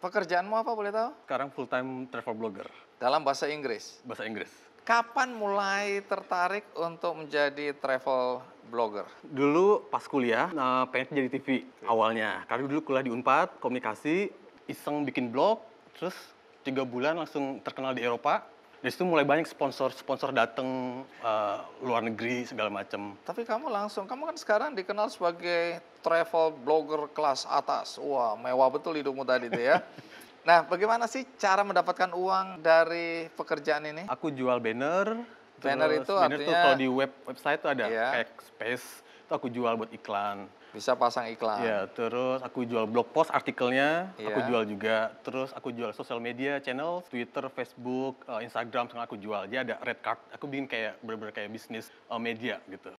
Pekerjaanmu apa boleh tahu? Sekarang full time travel blogger. Dalam bahasa Inggris? Bahasa Inggris. Kapan mulai tertarik untuk menjadi travel blogger? Dulu pas kuliah, nah, pengen jadi TV okay. awalnya. Karena dulu kuliah di Unpad, komunikasi, iseng bikin blog, terus tiga bulan langsung terkenal di Eropa di situ mulai banyak sponsor-sponsor datang uh, eh, luar negeri segala macam. Tapi kamu langsung, kamu kan sekarang dikenal sebagai travel blogger kelas atas. Wah, mewah betul hidupmu tadi itu ya. nah, bagaimana sih cara mendapatkan uang dari pekerjaan ini? Aku jual banner. Banner itu banner artinya... tuh kalau di web website itu ada iya. kayak space itu aku jual buat iklan. Bisa pasang iklan. Ya terus aku jual blog post artikelnya, ya. aku iya. jual juga. Terus aku jual sosial media channel, Twitter, Facebook, eh, Instagram, semua aku jual. Jadi ada red card. Aku bikin kayak bener-bener kayak bisnis eh, media gitu.